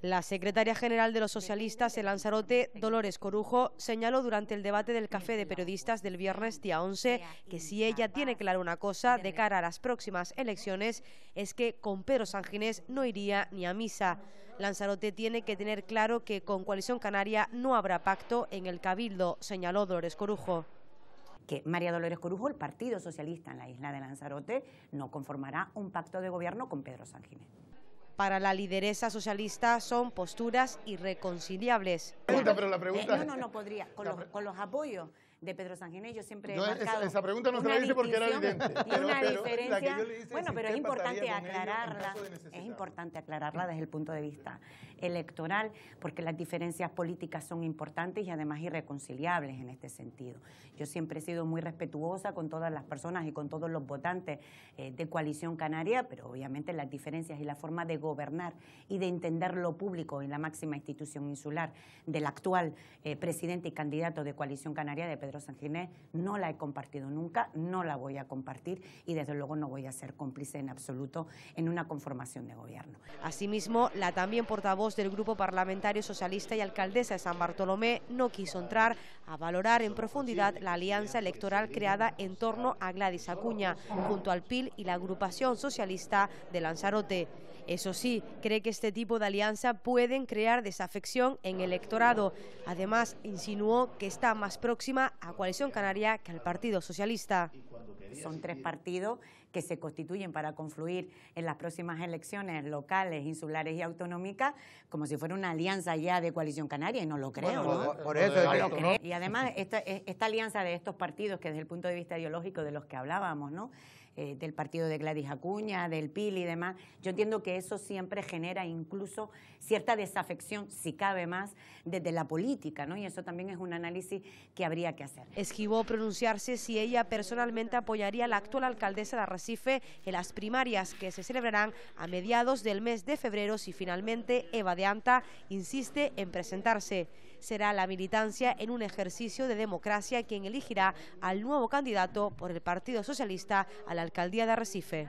La secretaria general de los socialistas el Lanzarote, Dolores Corujo, señaló durante el debate del Café de Periodistas del viernes día 11 que si ella tiene claro una cosa de cara a las próximas elecciones es que con Pedro Sánchez no iría ni a misa. Lanzarote tiene que tener claro que con Coalición Canaria no habrá pacto en el Cabildo, señaló Dolores Corujo que María Dolores Corujo, el Partido Socialista en la isla de Lanzarote, no conformará un pacto de gobierno con Pedro Sánchez para la lideresa socialista son posturas irreconciliables. Pero la pregunta... Eh, no, no, no podría, con los, con los apoyos de Pedro Sanginés. Yo siempre he esa, esa, pregunta no se la hice porque era evidente. Y pero, una diferencia. bueno, pero es importante aclararla. Es importante aclararla desde el punto de vista electoral, porque las diferencias políticas son importantes y además irreconciliables en este sentido. Yo siempre he sido muy respetuosa con todas las personas y con todos los votantes eh, de Coalición Canaria, pero obviamente las diferencias y la forma de gobernar y de entender lo público en la máxima institución insular del actual eh, presidente y candidato de Coalición Canaria de Pedro Pedro no la he compartido nunca, no la voy a compartir y desde luego no voy a ser cómplice en absoluto en una conformación de gobierno. Asimismo, la también portavoz del Grupo Parlamentario Socialista y alcaldesa de San Bartolomé no quiso entrar a valorar en profundidad la alianza electoral creada en torno a Gladys Acuña, junto al PIL y la agrupación socialista de Lanzarote. Eso sí, cree que este tipo de alianza pueden crear desafección en el electorado. Además, insinuó que está más próxima a Coalición Canaria que al Partido Socialista. Son tres partidos que se constituyen para confluir en las próximas elecciones locales, insulares y autonómicas, como si fuera una alianza ya de Coalición Canaria, y no lo creo. ¿no? eso Y además, esta, esta alianza de estos partidos, que desde el punto de vista ideológico de los que hablábamos, ¿no? Eh, del partido de Gladys Acuña, del PIL y demás. Yo entiendo que eso siempre genera incluso cierta desafección, si cabe más, desde la política, ¿no? Y eso también es un análisis que habría que hacer. Esquivó pronunciarse si ella personalmente apoyaría a la actual alcaldesa de Arrecife en las primarias que se celebrarán a mediados del mes de febrero si finalmente Eva de Anta insiste en presentarse. Será la militancia en un ejercicio de democracia quien elegirá al nuevo candidato por el Partido Socialista a la alcaldía de Arrecife.